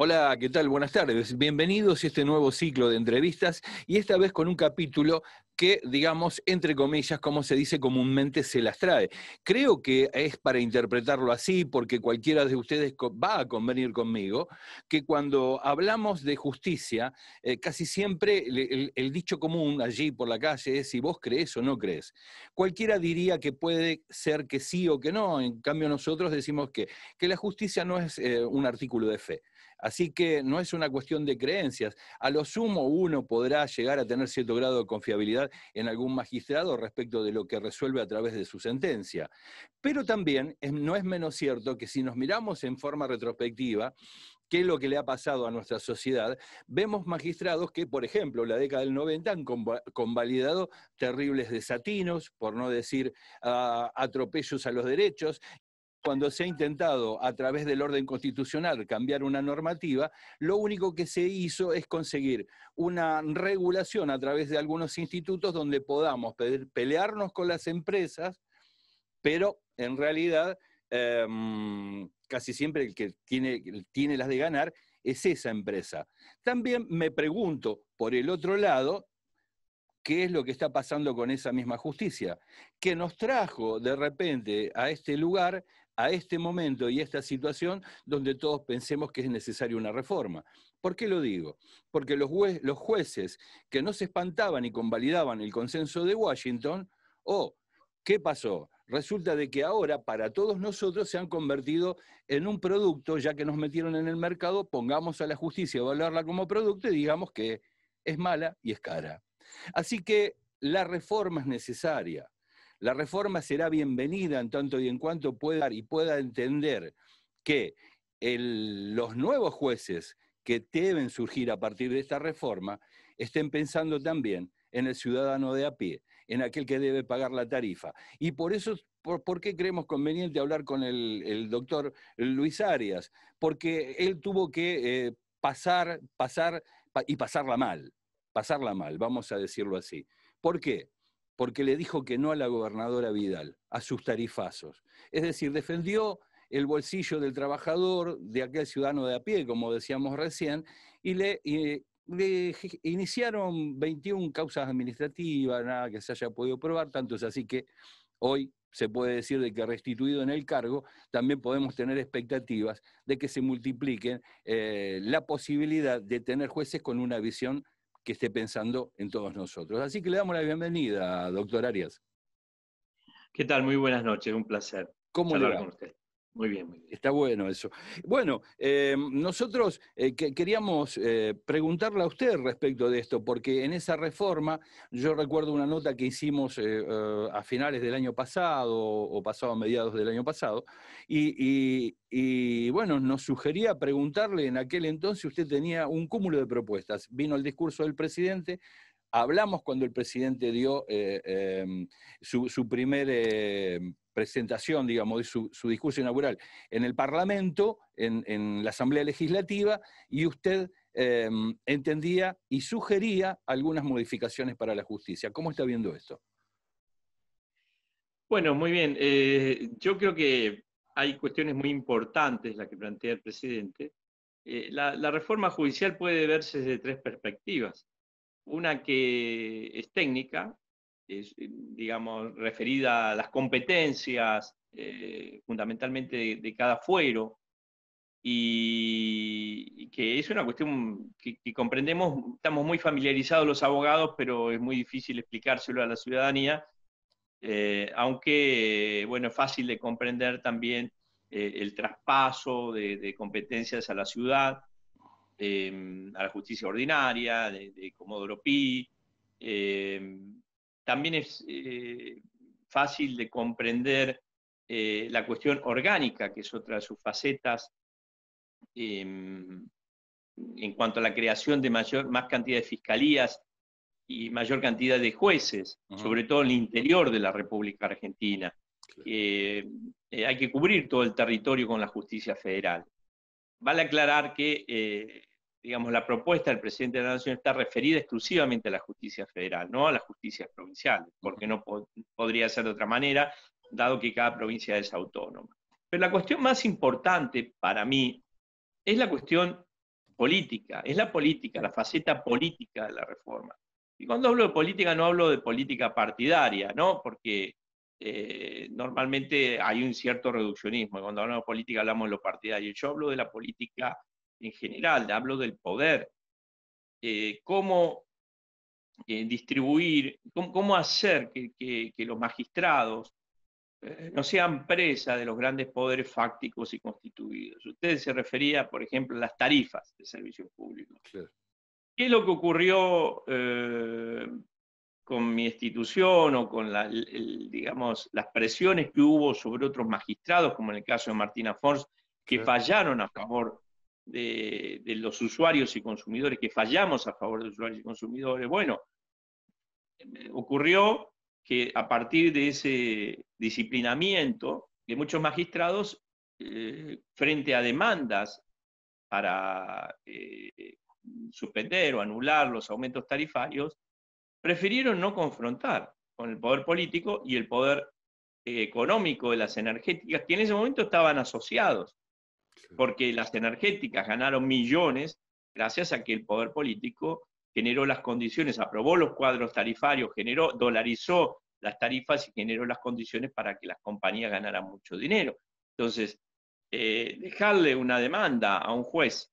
Hola, ¿qué tal? Buenas tardes. Bienvenidos a este nuevo ciclo de entrevistas y esta vez con un capítulo que, digamos, entre comillas, como se dice comúnmente, se las trae. Creo que es para interpretarlo así, porque cualquiera de ustedes va a convenir conmigo, que cuando hablamos de justicia, eh, casi siempre el, dicho común allí por la calle es si vos crees o no crees. Cualquiera diría que puede ser que sí o que no, en cambio nosotros decimos que, que la justicia no es eh, un artículo de fe. Así que no es una cuestión de creencias. A lo sumo uno podrá llegar a tener cierto grado de confiabilidad en algún magistrado respecto de lo que resuelve a través de su sentencia. Pero también no es menos cierto que si nos miramos en forma retrospectiva, qué es lo que le ha pasado a nuestra sociedad, vemos magistrados que, por ejemplo, en la década del 90 han convalidado terribles desatinos, por no decir ah, atropellos a los derechos, cuando se ha intentado a través del orden constitucional cambiar una normativa, lo único que se hizo es conseguir una regulación a través de algunos institutos donde podamos pelearnos con las empresas, pero en realidad em, casi siempre el que tiene, tiene las de ganar es esa empresa. También me pregunto, por el otro lado, qué es lo que está pasando con esa misma justicia, que nos trajo de repente a este lugar a este momento y a esta situación donde todos pensemos que es necesaria una reforma. ¿Por qué lo digo? Porque los, jueces que no se espantaban y convalidaban el consenso de Washington, ¿o ¿qué pasó? Resulta de que ahora para todos nosotros se han convertido en un producto, ya que nos metieron en el mercado, pongamos a la justicia, a evaluarla como producto y digamos que es mala y es cara. Así que la reforma es necesaria. La reforma será bienvenida en tanto y en cuanto pueda y pueda entender que los nuevos jueces que deben surgir a partir de esta reforma estén pensando también en el ciudadano de a pie, en aquel que debe pagar la tarifa. Y por eso, ¿por, qué creemos conveniente hablar con el, doctor Luis Arias? Porque él tuvo que eh, pasar, pasar y pasarla mal, pasarla mal, vamos a decirlo así. ¿Por qué? porque le dijo que no a la gobernadora Vidal, a sus tarifazos. Es decir, defendió el bolsillo del trabajador, de aquel ciudadano de a pie, como decíamos recién, y le, eh, iniciaron 21 causas administrativas, nada que se haya podido probar, tanto es así que hoy se puede decir de que restituido en el cargo, también podemos tener expectativas de que se multipliquen eh, la posibilidad de tener jueces con una visión que esté pensando en todos nosotros. Así que le damos la bienvenida, doctor Arias. ¿Qué tal? Muy buenas noches, un placer. ¿Cómo le va? Con usted. Muy bien, Está bueno eso. Bueno, eh, nosotros eh, queríamos eh, preguntarle a usted respecto de esto, porque en esa reforma yo recuerdo una nota que hicimos a finales del año pasado o pasado a mediados del año pasado, y, bueno, nos sugería preguntarle en aquel entonces usted tenía un cúmulo de propuestas. Vino el discurso del presidente. Hablamos cuando el presidente dio em, su primer presentación, digamos, de su, discurso inaugural en el Parlamento, en, la Asamblea Legislativa, y usted em, entendía y sugería algunas modificaciones para la justicia. ¿Cómo está viendo esto? Bueno, muy bien. Eh, yo creo que hay cuestiones muy importantes las que plantea el presidente. Eh, la, la, reforma judicial puede verse desde tres perspectivas. Una que es técnica, eh, digamos, referida a las competencias eh, fundamentalmente de, cada fuero, y, que es una cuestión que, comprendemos, estamos muy familiarizados los abogados, pero es muy difícil explicárselo a la ciudadanía, eh, aunque, bueno, es fácil de comprender también el traspaso de, competencias a la ciudad, a la justicia ordinaria, de, Comodoro Pi, también es eh, fácil de comprender eh, la cuestión orgánica, que es otra de sus facetas em, en cuanto a la creación de mayor, más cantidad de fiscalías y mayor cantidad de jueces, sobre todo en el interior de la República Argentina. Eh, hay que cubrir todo el territorio con la justicia federal. Vale aclarar que digamos, la propuesta del presidente de la Nación está referida exclusivamente a la justicia federal, no a las justicias provinciales, porque no podría ser de otra manera, dado que cada provincia es autónoma. Pero la cuestión más importante para mí es la cuestión política, es la política, la faceta política de la reforma. Y cuando hablo de política no hablo de política partidaria, ¿no? Porque eh, normalmente hay un cierto reduccionismo. y Cuando hablamos de política hablamos de lo partidario. Yo hablo de la política en general, hablo del poder, eh, cómo eh, distribuir, cómo, hacer que, los magistrados eh, no sean presa de los grandes poderes fácticos y constituidos. Usted se refería, por ejemplo, a las tarifas de servicios públicos. ¿Qué es lo que ocurrió con mi institución o con las presiones que hubo sobre otros magistrados, como en el caso de Martina Forz, que fallaron a favor de, los usuarios y consumidores, que fallamos a favor de usuarios y consumidores. Bueno, eh, ocurrió que a partir de ese disciplinamiento de muchos magistrados, eh, frente a demandas para eh, suspender o anular los aumentos tarifarios, prefirieron no confrontar con el poder político y el poder económico de las energéticas, que en ese momento estaban asociados porque las energéticas ganaron millones gracias a que el poder político generó las condiciones, aprobó los cuadros tarifarios, generó, dolarizó las tarifas y generó las condiciones para que las compañías ganaran mucho dinero. Entonces, eh, dejarle una demanda a un juez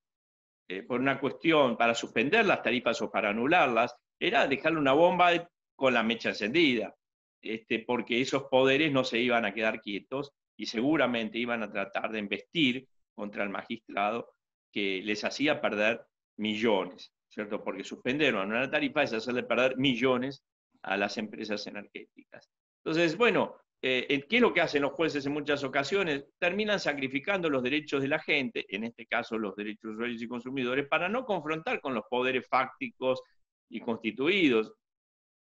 eh, por una cuestión para suspender las tarifas o para anularlas era dejarle una bomba con la mecha encendida, este, porque esos poderes no se iban a quedar quietos y seguramente iban a tratar de investir contra el magistrado que les hacía perder millones, ¿cierto? Porque suspendieron una tarifa es hacerle perder millones a las empresas energéticas. Entonces, bueno, eh, eh, ¿qué es lo que hacen los jueces en muchas ocasiones? Terminan sacrificando los derechos de la gente, en este caso los derechos de usuarios y consumidores, para no confrontar con los poderes fácticos y constituidos,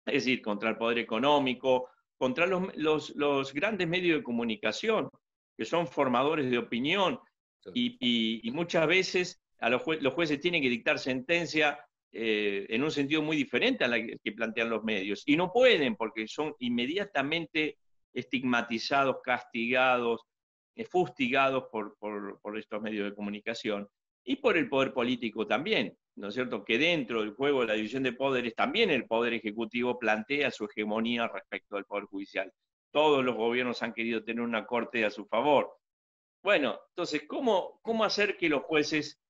es decir, contra el poder económico, contra los, los grandes medios de comunicación, que son formadores de opinión, y, muchas veces a los, jueces tienen que dictar sentencia eh, en un sentido muy diferente a la que, plantean los medios. Y no pueden porque son inmediatamente estigmatizados, castigados, eh, fustigados por, por, estos medios de comunicación y por el poder político también, ¿no es cierto? Que dentro del juego de la división de poderes también el poder ejecutivo plantea su hegemonía respecto al poder judicial. Todos los gobiernos han querido tener una corte a su favor. Bueno, entonces, ¿cómo, hacer que los jueces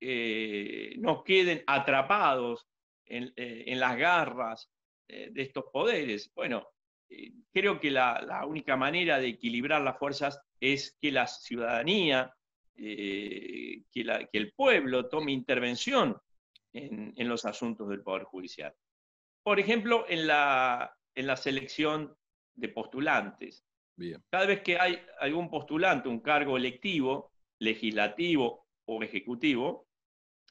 eh, no queden atrapados en, eh, las garras eh, de estos poderes? Bueno, creo que la, única manera de equilibrar las fuerzas es que la ciudadanía, que, el pueblo tome intervención en, los asuntos del Poder Judicial. Por ejemplo, en la selección de postulantes. Cada vez que hay algún postulante, un cargo electivo, legislativo o ejecutivo,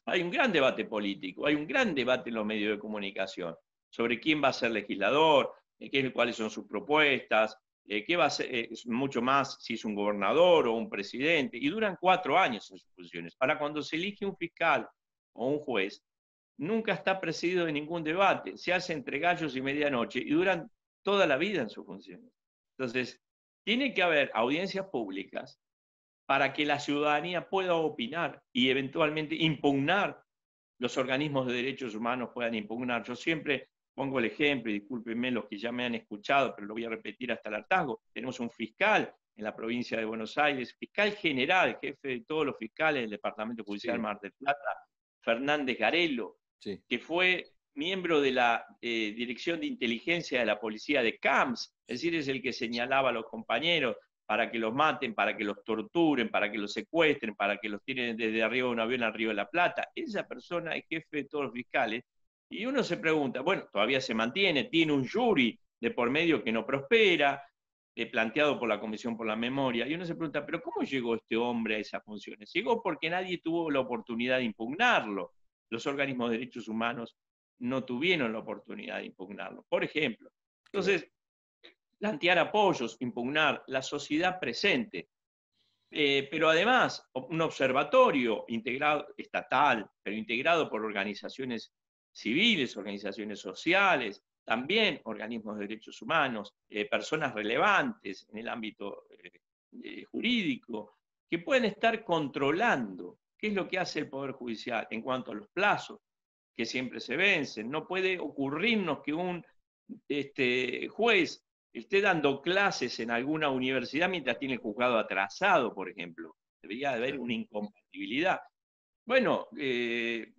hay un gran debate político, hay un gran debate en los medios de comunicación sobre quién va a ser legislador, eh, cuáles son sus propuestas, eh, qué va a ser, eh, mucho más si es un gobernador o un presidente, y duran cuatro años en sus funciones. Ahora, cuando se elige un fiscal o un juez, nunca está precedido de ningún debate, se hace entre gallos y medianoche, y duran toda la vida en sus funciones. Entonces, tiene que haber audiencias públicas para que la ciudadanía pueda opinar y eventualmente impugnar, los organismos de derechos humanos puedan impugnar. Yo siempre pongo el ejemplo, y discúlpenme los que ya me han escuchado, pero lo voy a repetir hasta el hartazgo. Tenemos un fiscal en la provincia de Buenos Aires, fiscal general, jefe de todos los fiscales del Departamento Judicial Mar del Plata, Fernández Garelo, que fue miembro de la eh, Dirección de Inteligencia de la Policía de Camps, es decir, es el que señalaba a los compañeros para que los maten, para que los torturen, para que los secuestren, para que los tiren desde arriba de un avión arriba de la Plata. Esa persona es jefe de todos los fiscales. Y uno se pregunta, bueno, todavía se mantiene, tiene un jury de por medio que no prospera, eh, planteado por la Comisión por la Memoria. Y uno se pregunta, pero ¿cómo llegó este hombre a esas funciones? Llegó porque nadie tuvo la oportunidad de impugnarlo. Los organismos de derechos humanos no tuvieron la oportunidad de impugnarlo, por ejemplo. Entonces, plantear apoyos, impugnar la sociedad presente, eh, pero además un observatorio integrado, estatal, pero integrado por organizaciones civiles, organizaciones sociales, también organismos de derechos humanos, eh, personas relevantes en el ámbito eh, jurídico, que pueden estar controlando qué es lo que hace el Poder Judicial en cuanto a los plazos, que siempre se vencen. No puede ocurrirnos que un este, juez esté dando clases en alguna universidad mientras tiene el juzgado atrasado, por ejemplo. Debería haber una incompatibilidad. Bueno, eh,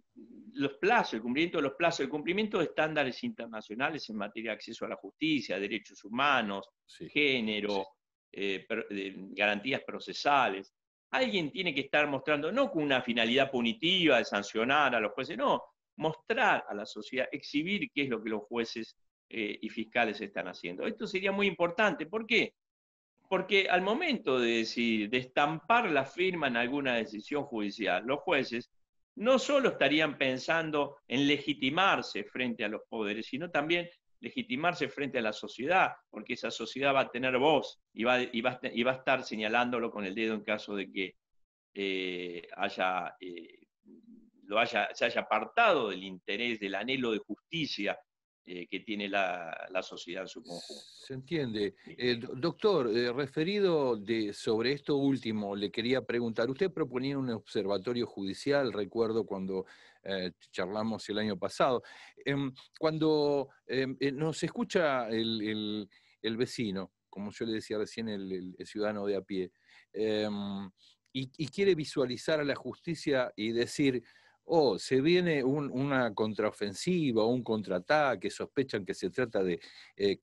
los plazos, el cumplimiento de los plazos, el cumplimiento de estándares internacionales en materia de acceso a la justicia, derechos humanos, género, eh, garantías procesales. Alguien tiene que estar mostrando, no con una finalidad punitiva de sancionar a los jueces, no, mostrar a la sociedad, exhibir qué es lo que los jueces eh, y fiscales están haciendo. Esto sería muy importante. ¿Por qué? Porque al momento de estampar la firma en alguna decisión judicial, los jueces no solo estarían pensando en legitimarse frente a los poderes, sino también legitimarse frente a la sociedad, porque esa sociedad va a tener voz y va, y va, a estar señalándolo con el dedo en caso de que eh, haya eh, lo haya, se haya apartado del interés, del anhelo de justicia eh, que tiene la, sociedad en su conjunto. Se entiende. Eh, doctor, eh, referido sobre esto último, le quería preguntar, usted proponía un observatorio judicial, recuerdo cuando charlamos el año pasado, em, cuando em, nos escucha el, vecino, como yo le decía recién, el, ciudadano de a pie, em, y quiere visualizar a la justicia y decir, o oh, se viene una contraofensiva, un contraataque, sospechan que se trata de, eh,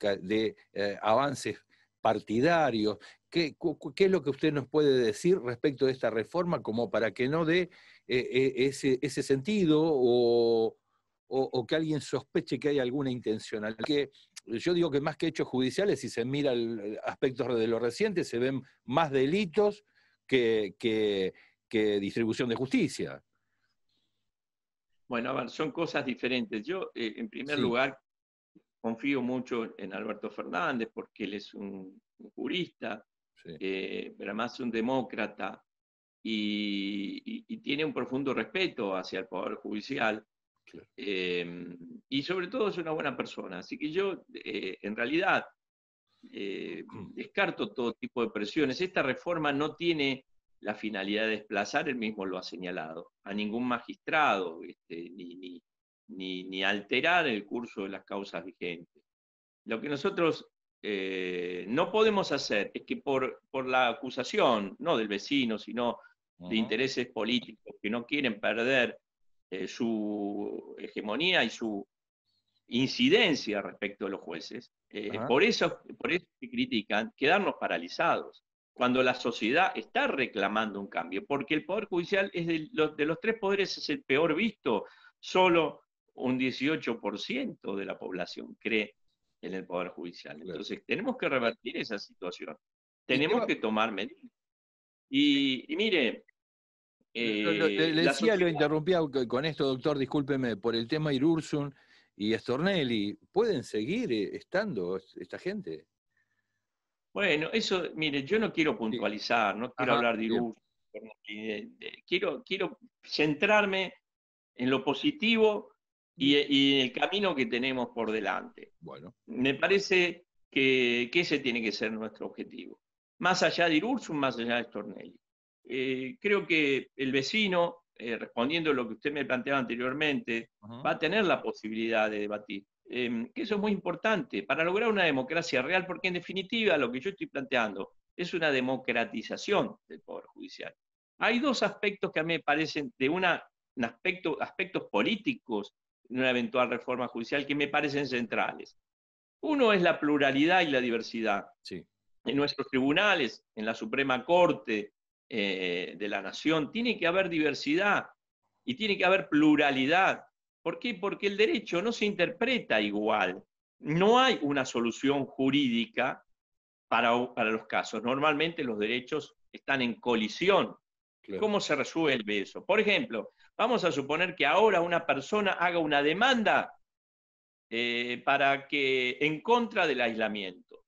eh, avances partidarios. ¿Qué, es lo que usted nos puede decir respecto de esta reforma como para que no dé eh, ese, sentido o, que alguien sospeche que hay alguna intencionalidad? yo digo que más que hechos judiciales, si se mira el aspectos de lo reciente, se ven más delitos que distribución de justicia. Bueno, son cosas diferentes. Yo, eh, en primer lugar, confío mucho en Alberto Fernández porque él es un, jurista, eh, pero además un demócrata y, tiene un profundo respeto hacia el Poder Judicial. Em, y sobre todo es una buena persona. Así que yo, eh, en realidad, descarto todo tipo de presiones. Esta reforma no tiene la finalidad de desplazar, él mismo lo ha señalado, a ningún magistrado, este, ni, ni, alterar el curso de las causas vigentes. Lo que nosotros eh, no podemos hacer es que por, por, la acusación, no del vecino, sino de intereses políticos que no quieren perder eh, su hegemonía y su incidencia respecto a los jueces, eh, por, eso, por eso critican, quedarnos paralizados cuando la sociedad está reclamando un cambio, porque el Poder Judicial es de los, de los tres poderes es el peor visto, solo un 18% de la población cree en el Poder Judicial. Entonces, tenemos que revertir esa situación, tenemos que tomar medidas. Y, mire... Eh, le, decía, lo interrumpía con esto, doctor, discúlpeme, por el tema Irursun y Stornelli, ¿pueden seguir eh, estando esta gente? Bueno, eso, mire, yo no quiero puntualizar, no quiero hablar de Irú, quiero, quiero centrarme en lo positivo y, en el camino que tenemos por delante. Bueno. Me parece que, ese tiene que ser nuestro objetivo. Más allá de Irursum, más allá de Stornelli. Eh, creo que el vecino, eh, respondiendo a lo que usted me planteaba anteriormente, va a tener la posibilidad de debatir. Em, que eso es muy importante para lograr una democracia real, porque en definitiva lo que yo estoy planteando es una democratización del Poder Judicial. Hay dos aspectos que a mí me parecen, de una, aspecto, aspectos políticos en una eventual reforma judicial que me parecen centrales. Uno es la pluralidad y la diversidad. En nuestros tribunales, en la Suprema Corte eh, de la Nación, tiene que haber diversidad y tiene que haber pluralidad ¿Por qué? Porque el derecho no se interpreta igual. No hay una solución jurídica para, para los casos. Normalmente los derechos están en colisión. ¿Cómo se resuelve eso? Por ejemplo, vamos a suponer que ahora una persona haga una demanda eh, para que, en contra del aislamiento,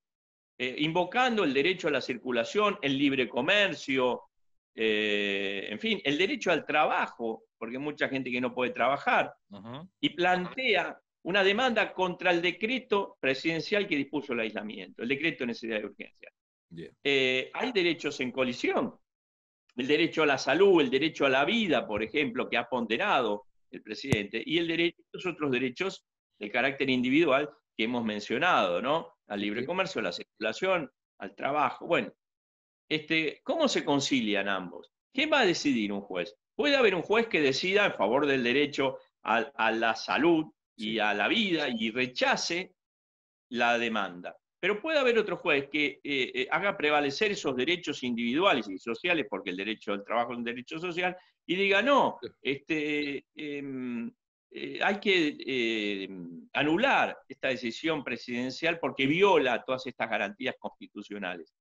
eh, invocando el derecho a la circulación, el libre comercio, eh, en fin, el derecho al trabajo, porque mucha gente que no puede trabajar, y plantea una demanda contra el decreto presidencial que dispuso el aislamiento, el decreto de necesidad de urgencia. Eh, hay derechos en colisión, el derecho a la salud, el derecho a la vida, por ejemplo, que ha ponderado el presidente, y el derecho, los otros derechos de carácter individual que hemos mencionado, ¿no? Al libre comercio, a la circulación, al trabajo. Bueno, este, ¿cómo se concilian ambos? ¿Qué va a decidir un juez? Puede haber un juez que decida en favor del derecho a, la salud y a la vida y rechace la demanda. Pero puede haber otro juez que eh, eh, haga prevalecer esos derechos individuales y sociales, porque el derecho al trabajo es un derecho social, y diga, no, este, em, eh, hay que anular esta decisión presidencial porque viola todas estas garantías constitucionales.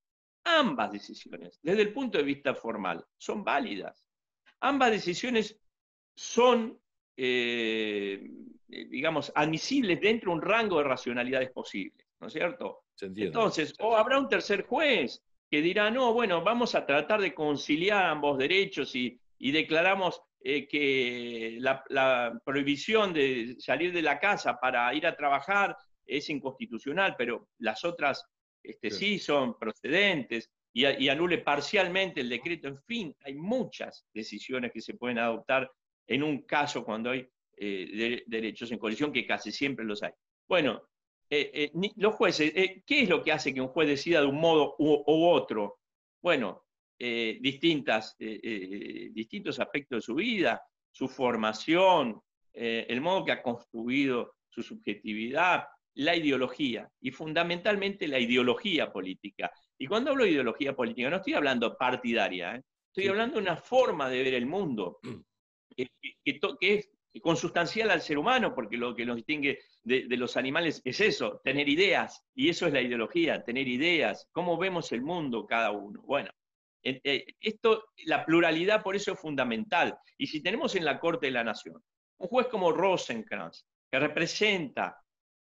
Ambas decisiones, desde el punto de vista formal, son válidas. Ambas decisiones son, eh, eh, digamos, admisibles dentro de un rango de racionalidades posibles, ¿no es cierto? Entonces, o habrá un tercer juez que dirá, no, bueno, vamos a tratar de conciliar ambos derechos y, declaramos eh, que la, prohibición de salir de la casa para ir a trabajar es inconstitucional, pero las otras este, sí. son procedentes, y, anule parcialmente el decreto. En fin, hay muchas decisiones que se pueden adoptar en un caso cuando hay eh, derechos en colisión, que casi siempre los hay. Bueno, eh, eh, los jueces, ¿qué es lo que hace que un juez decida de un modo u, otro? Bueno, distintas, distintos aspectos de su vida, su formación, el modo que ha construido su subjetividad, la ideología y fundamentalmente la ideología política. Y cuando hablo de ideología política, no estoy hablando partidaria, ¿eh? estoy hablando de una forma de ver el mundo que, que, es consustancial al ser humano, porque lo que nos distingue de, los animales es eso, tener ideas, y eso es la ideología, tener ideas, cómo vemos el mundo cada uno. Bueno, eh, eh, esto, la pluralidad por eso es fundamental. Y si tenemos en la Corte de la Nación un juez como Rosenkrantz, que representa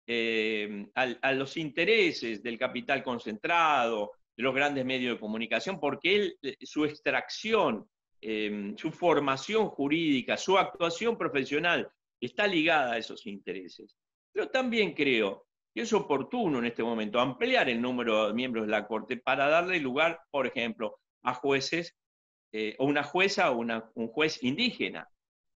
eh, a, los intereses del capital concentrado, de los grandes medios de comunicación, porque él, eh, su extracción, eh, su formación jurídica, su actuación profesional está ligada a esos intereses. Pero también creo que es oportuno en este momento ampliar el número de miembros de la Corte para darle lugar, por ejemplo, a jueces o una jueza o un juez indígena,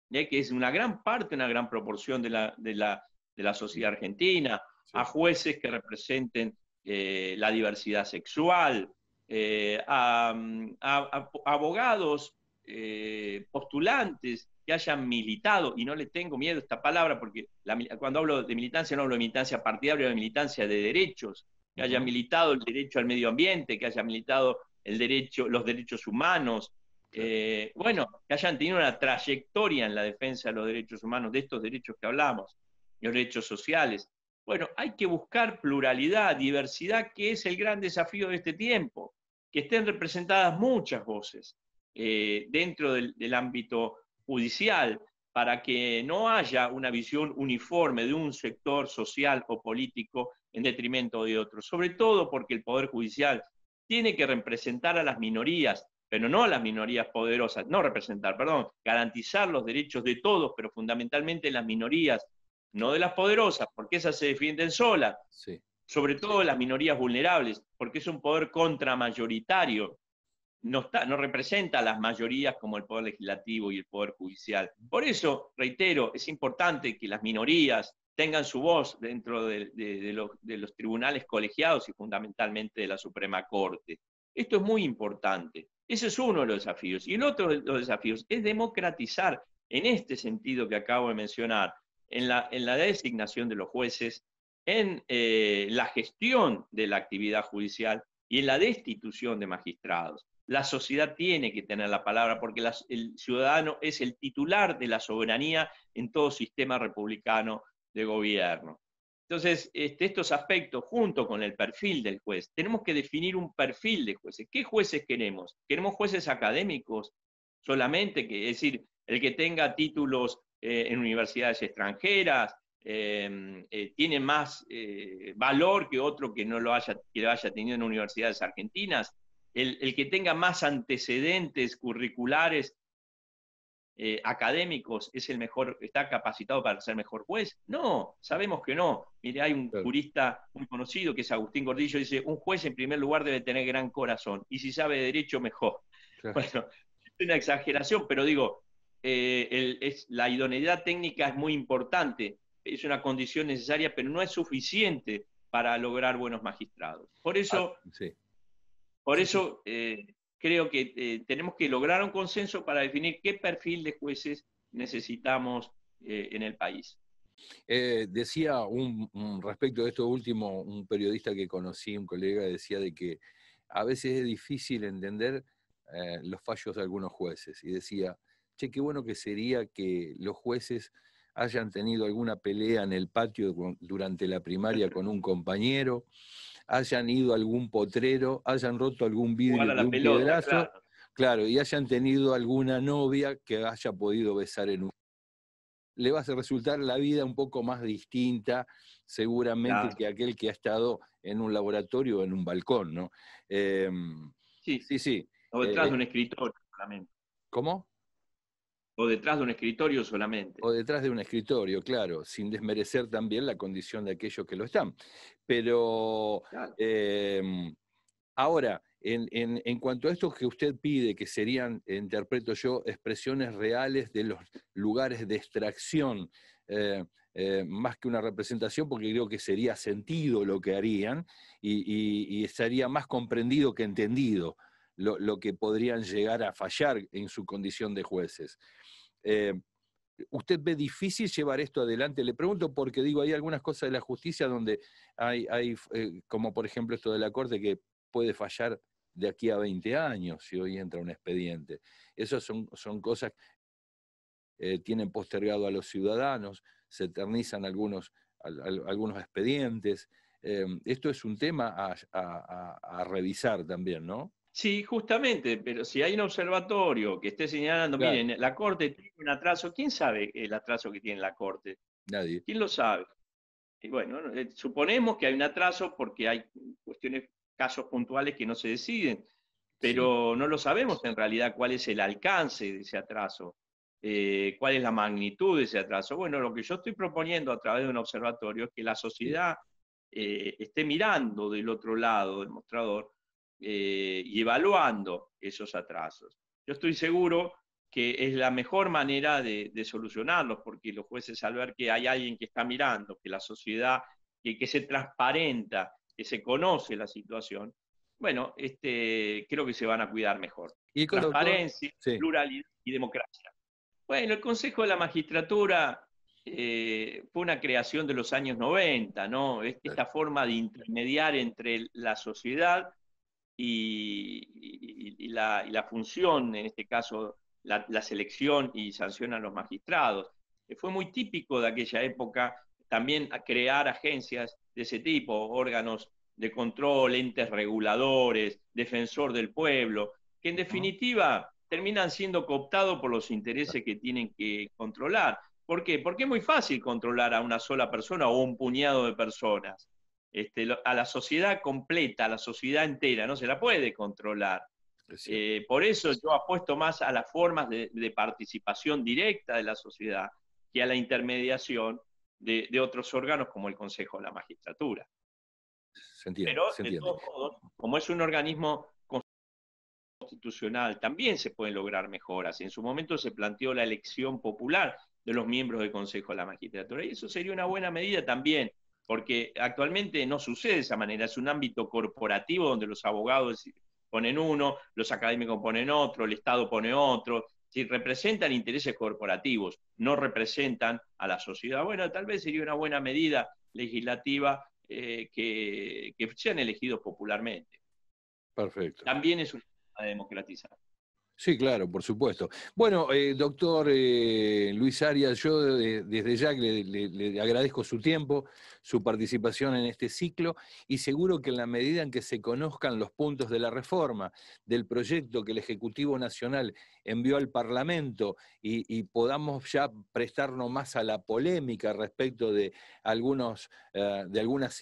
ya que es una gran parte, una gran proporción de la, de la de la sociedad argentina, a jueces que representen eh, la diversidad sexual, eh, a, abogados eh, postulantes que hayan militado, y no le tengo miedo a esta palabra porque cuando hablo de militancia no hablo de militancia partidaria, de militancia de derechos, que hayan militado el derecho al medio ambiente, que hayan militado el derecho, los derechos humanos, bueno, que hayan tenido una trayectoria en la defensa de los derechos humanos, de estos derechos que hablamos derechos sociales. Bueno, hay que buscar pluralidad, diversidad, que es el gran desafío de este tiempo, que estén representadas muchas voces eh, dentro del, del ámbito judicial, para que no haya una visión uniforme de un sector social o político en detrimento de otro, sobre todo porque el Poder Judicial tiene que representar a las minorías, pero no a las minorías poderosas, no representar, perdón, garantizar los derechos de todos, pero fundamentalmente las minorías no de las poderosas, porque esas se defienden solas, sobre todo las minorías vulnerables, porque es un poder contramayoritario, no, representa a las mayorías como el poder legislativo y el poder judicial. Por eso, reitero, es importante que las minorías tengan su voz dentro de los tribunales colegiados y fundamentalmente de la Suprema Corte. Esto es muy importante. Ese es uno de los desafíos. Y el otro de los desafíos es democratizar, en este sentido que acabo de mencionar, en la, en la designación de los jueces, en eh, la gestión de la actividad judicial y en la destitución de magistrados. La sociedad tiene que tener la palabra porque el ciudadano es el titular de la soberanía en todo sistema republicano de gobierno. Entonces, este, estos aspectos, junto con el perfil del juez, tenemos que definir un perfil de jueces. ¿Qué jueces queremos? ¿Queremos jueces académicos solamente? Que, es decir, el que tenga títulos eh, en universidades extranjeras, eh, eh, tiene más valor que otro que no lo haya, que haya tenido en universidades argentinas, el, que tenga más antecedentes curriculares académicos es el mejor, está capacitado para ser mejor juez. No, sabemos que no. hay un jurista muy conocido que es Agustín Gordillo, dice, un juez en primer lugar debe tener gran corazón y si sabe derecho, mejor. Bueno, es una exageración, pero digo, eh, la idoneidad técnica es muy importante, es una condición necesaria, pero no es suficiente para lograr buenos magistrados. Por eso, ah, por eso eh, creo que eh, tenemos que lograr un consenso para definir qué perfil de jueces necesitamos en el país. decía un, respecto a esto último, un periodista que conocí, un colega, decía de que a veces es difícil entender los fallos de algunos jueces y decía, che, qué bueno que sería que los jueces hayan tenido alguna pelea en el patio durante la primaria con un compañero, hayan ido a algún potrero, hayan roto algún vidrio de un claro. y hayan tenido alguna novia que haya podido besar en un le va a resultar la vida un poco más distinta seguramente que aquel que ha estado en un laboratorio o en un balcón, ¿no? Em, sí, sí, sí. O eh, detrás de eh, un escritor, claramente. ¿Cómo? O detrás de un escritorio solamente. O detrás de un escritorio, claro, sin desmerecer también la condición de aquellos que lo están. Pero em, ahora, en, cuanto a esto que usted pide, que serían, interpreto yo, expresiones reales de los lugares de extracción, eh, eh, más que una representación, porque creo que sería sentido lo que harían y, y, y estaría más comprendido que entendido lo, que podrían llegar a fallar en su condición de jueces. Eh, ¿Usted ve difícil llevar esto adelante? Le pregunto porque digo, hay algunas cosas de la justicia donde hay, eh, como por ejemplo esto de la Corte, que puede fallar de aquí a 20 años si hoy entra un expediente. Esas son, son cosas que eh, tienen postergado a los ciudadanos, se eternizan algunos, algunos expedientes. esto es un tema a revisar también, ¿no? Sí, justamente, pero si hay un observatorio que esté señalando, miren, la Corte tiene un atraso, ¿quién sabe el atraso que tiene la Corte? Nadie. ¿Quién lo sabe? Y bueno, eh, suponemos que hay un atraso porque hay cuestiones, casos puntuales que no se deciden, pero no lo sabemos en realidad cuál es el alcance de ese atraso, eh, cuál es la magnitud de ese atraso. Bueno, lo que yo estoy proponiendo a través de un observatorio es que la sociedad eh, esté mirando del otro lado del mostrador eh, y evaluando esos atrasos. Yo estoy seguro que es la mejor manera de, solucionarlos, porque los jueces al ver que hay alguien que está mirando, que la sociedad, que, se transparenta, que se conoce la situación, bueno, este, creo que se van a cuidar mejor. Transparencia, pluralidad y democracia. Bueno, el Consejo de la Magistratura eh, fue una creación de los años 90, ¿no? Esta forma de intermediar entre la sociedad y, la, función, en este caso la, selección y sanción a los magistrados. Eh, fue muy típico de aquella época también crear agencias de ese tipo, órganos de control, entes reguladores, defensor del pueblo, que en definitiva terminan siendo cooptados por los intereses que tienen que controlar. ¿Por qué? Porque es muy fácil controlar a una sola persona o un puñado de personas. Este, a la sociedad completa, a la sociedad entera, no se la puede controlar. Eh, por eso yo apuesto más a las formas de, participación directa de la sociedad que a la intermediación de, otros órganos como el Consejo de la Magistratura. Pero, de todos modos, como es un organismo constitucional, también se pueden lograr mejoras. En su momento se planteó la elección popular de los miembros del Consejo de la Magistratura y eso sería una buena medida también porque actualmente no sucede de esa manera, es un ámbito corporativo donde los abogados ponen uno, los académicos ponen otro, el Estado pone otro, si representan intereses corporativos, no representan a la sociedad. Bueno, tal vez sería una buena medida legislativa eh, que, sean elegidos popularmente. Perfecto. También es una democratizar. Sí, claro, por supuesto. Bueno, eh, doctor eh, Luis Arias, yo desde ya le, agradezco su tiempo, su participación en este ciclo y seguro que en la medida en que se conozcan los puntos de la reforma, del proyecto que el Ejecutivo Nacional envió al Parlamento y, podamos ya prestarnos más a la polémica respecto de, algunos, eh, de algunas...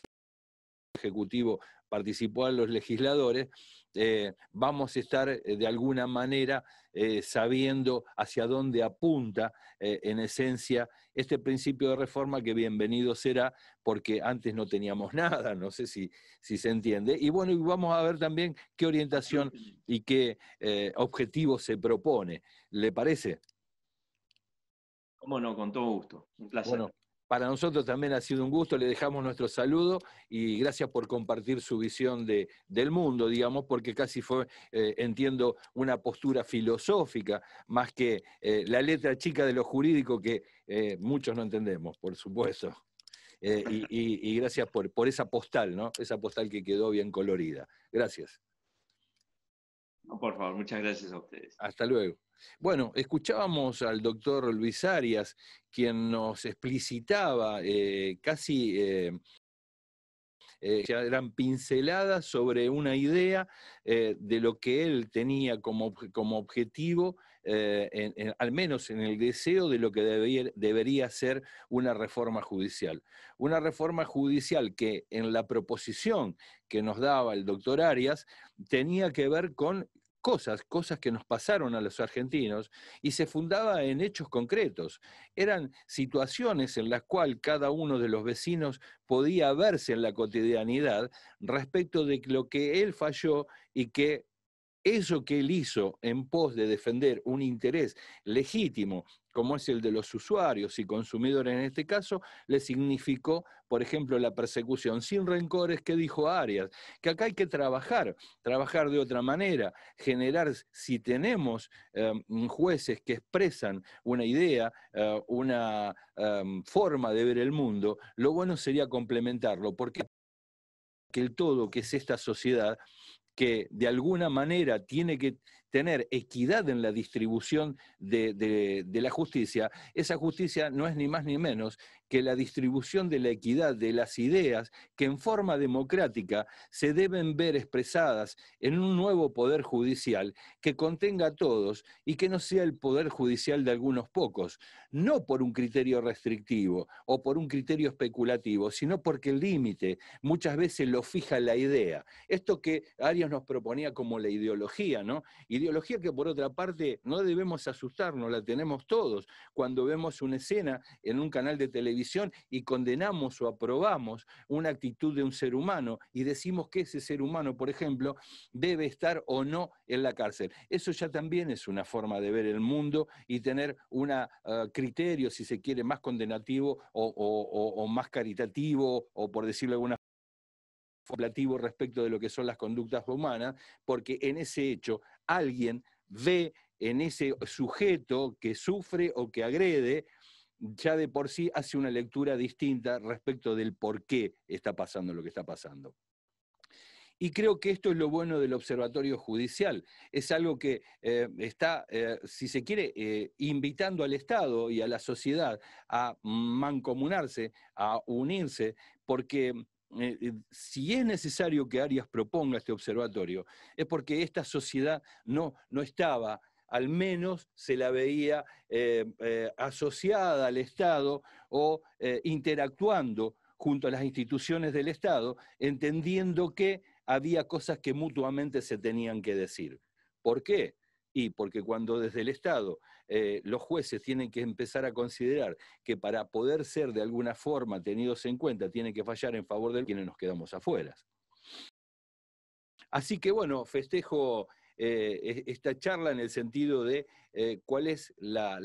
Ejecutivo participó a los legisladores, eh, vamos a estar eh, de alguna manera eh, sabiendo hacia dónde apunta en esencia este principio de reforma que bienvenido será porque antes no teníamos nada, no sé si, se entiende. Y bueno, y vamos a ver también qué orientación y qué objetivo se propone. ¿Le parece? Cómo no, con todo gusto. Un placer. Para nosotros también ha sido un gusto, le dejamos nuestro saludo y gracias por compartir su visión del mundo, digamos, porque casi fue, eh, entiendo, una postura filosófica, más que eh, la letra chica de lo jurídico que eh, muchos no entendemos, por supuesto. Y, gracias por, por esa postal, ¿no? Esa postal que quedó bien colorida. Gracias por favor, muchas gracias a ustedes. Hasta luego. Bueno, escuchábamos al doctor Luis Arias, quien nos explicitaba eh, casi eh, eh, eran pinceladas sobre una idea eh, de lo que él tenía como, como objetivo, eh, al menos en el deseo de lo que debería ser una reforma judicial. Una reforma judicial que en la proposición que nos daba el doctor Arias tenía que ver con cosas, cosas que nos pasaron a los argentinos, y se fundaba en hechos concretos. Eran situaciones en las cuales cada uno de los vecinos podía verse en la cotidianidad respecto de lo que él falló y que eso que él hizo en pos de defender un interés legítimo, como es el de los usuarios y consumidores en este caso, le significó, por ejemplo, la persecución sin rencores que dijo Arias, que acá hay que trabajar, trabajar de otra manera, generar, si tenemos em, jueces que expresan una idea, eh, una em, forma de ver el mundo, lo bueno sería complementarlo, porque que el todo, que es esta sociedad, que de alguna manera tiene que tener equidad en la distribución de, la justicia, esa justicia no es ni más ni menos que la distribución de la equidad de las ideas que en forma democrática se deben ver expresadas en un nuevo poder judicial que contenga a todos y que no sea el poder judicial de algunos pocos, no por un criterio restrictivo o por un criterio especulativo, sino porque el límite muchas veces lo fija la idea. Esto que Arias nos proponía como la ideología, ¿no? Ideología que por otra parte no debemos asustarnos, la tenemos todos. Cuando vemos una escena en un canal de televisión y condenamos o aprobamos una actitud de un ser humano y decimos que ese ser humano, por ejemplo, debe estar o no en la cárcel. Eso ya también es una forma de ver el mundo y tener un eh, criterio, si se quiere, más condenativo o, más caritativo o por decirlo de alguna respecto de lo que son las conductas humanas, porque en ese hecho alguien ve en ese sujeto que sufre o que agrede, ya de por sí hace una lectura distinta respecto del por qué está pasando lo que está pasando. Y creo que esto es lo bueno del observatorio judicial. Es algo que eh, está, eh, si se quiere, eh, invitando al Estado y a la sociedad a mancomunarse, a unirse, porque eh, eh, si es necesario que Arias proponga este observatorio, es porque esta sociedad no, estaba, al menos se la veía eh, asociada al Estado o interactuando junto a las instituciones del Estado, entendiendo que había cosas que mutuamente se tenían que decir. ¿Por qué? Y porque cuando desde el Estado eh, los jueces tienen que empezar a considerar que para poder ser de alguna forma tenidos en cuenta, tienen que fallar en favor de quienes nos quedamos afuera. Así que bueno, festejo eh, e-, esta charla en el sentido de eh, cuál es la,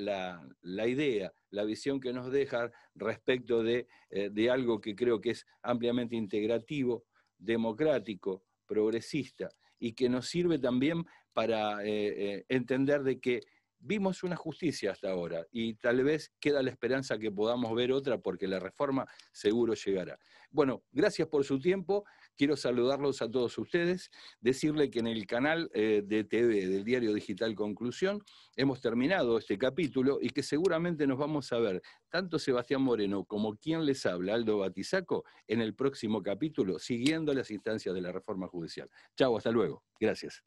idea, la visión que nos deja respecto de, de, algo que creo que es ampliamente integrativo, democrático, progresista y que nos sirve también para eh, eh, entender de que vimos una justicia hasta ahora y tal vez queda la esperanza que podamos ver otra porque la reforma seguro llegará. Bueno, gracias por su tiempo. Quiero saludarlos a todos ustedes, decirle que en el canal eh, de TV del diario digital Conclusión hemos terminado este capítulo y que seguramente nos vamos a ver tanto Sebastián Moreno como quien les habla, Aldo Batizaco, en el próximo capítulo, siguiendo las instancias de la reforma judicial. Chao, hasta luego. Gracias.